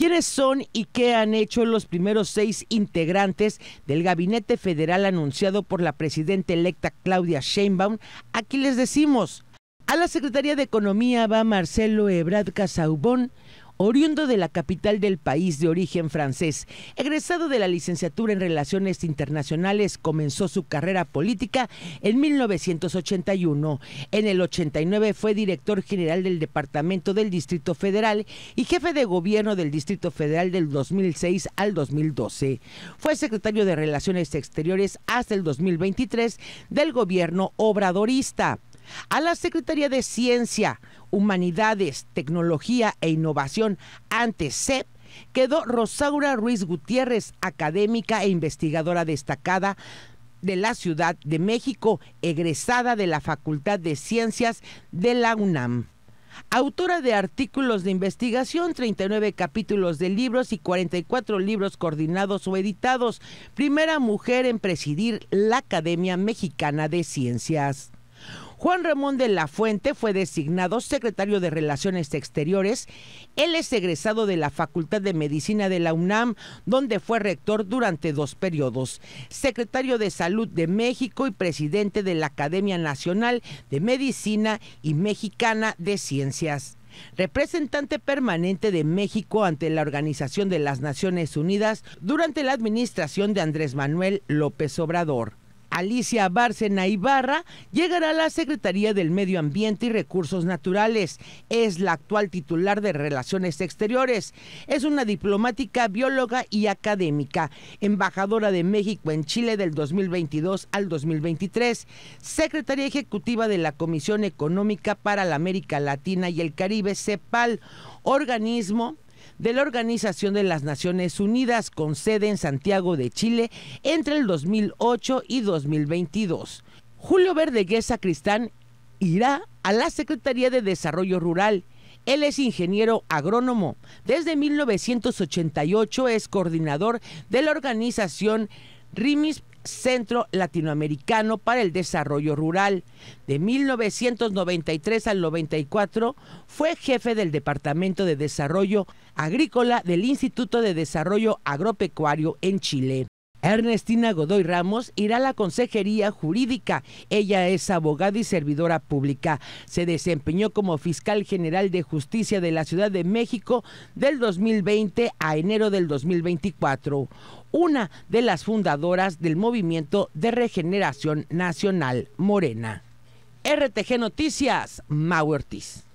¿Quiénes son y qué han hecho los primeros seis integrantes del gabinete federal anunciado por la presidenta electa Claudia Sheinbaum? Aquí les decimos. A la Secretaría de Economía va Marcelo Ebrard Casaubón, oriundo de la capital del país de origen francés. Egresado de la licenciatura en Relaciones Internacionales, comenzó su carrera política en 1981. En el 89 fue director general del Departamento del Distrito Federal y jefe de gobierno del Distrito Federal del 2006 al 2012. Fue secretario de Relaciones Exteriores hasta el 2023 del gobierno obradorista a la Secretaría de Ciencia, Humanidades, Tecnología e Innovación, ante CEP, quedó Rosaura Ruiz Gutiérrez, académica e investigadora destacada de la Ciudad de México, egresada de la Facultad de Ciencias de la UNAM. Autora de artículos de investigación, 39 capítulos de libros y 44 libros coordinados o editados, primera mujer en presidir la Academia Mexicana de Ciencias. Juan Ramón de la Fuente fue designado secretario de Relaciones Exteriores. Él es egresado de la Facultad de Medicina de la UNAM, donde fue rector durante dos periodos, secretario de Salud de México y presidente de la Academia Nacional de Medicina y Mexicana de Ciencias representante permanente de México ante la Organización de las Naciones Unidas durante la administración de Andrés Manuel López Obrador. Alicia Bárcena Ibarra llegará a la Secretaría del Medio Ambiente y Recursos Naturales. Es la actual titular de Relaciones Exteriores. Es una diplomática, bióloga y académica. Embajadora de México en Chile del 2022 al 2023. Secretaria Ejecutiva de la Comisión Económica para la América Latina y el Caribe, CEPAL, organismo de la Organización de las Naciones Unidas con sede en Santiago de Chile entre el 2008 y 2022. Julio Verdeguer Sacristán irá a la Secretaría de Desarrollo Rural. Él es ingeniero agrónomo. Desde 1988 es coordinador de la organización RIMIS Centro Latinoamericano para el Desarrollo Rural. De 1993 al 94 fue jefe del Departamento de Desarrollo Agrícola del Instituto de Desarrollo Agropecuario en Chile. Ernestina Godoy Ramos irá a la Consejería Jurídica. Ella es abogada y servidora pública. Se desempeñó como fiscal general de justicia de la Ciudad de México del 2020 a enero del 2024 una de las fundadoras del Movimiento de Regeneración Nacional Morena. RTG Noticias, mauertis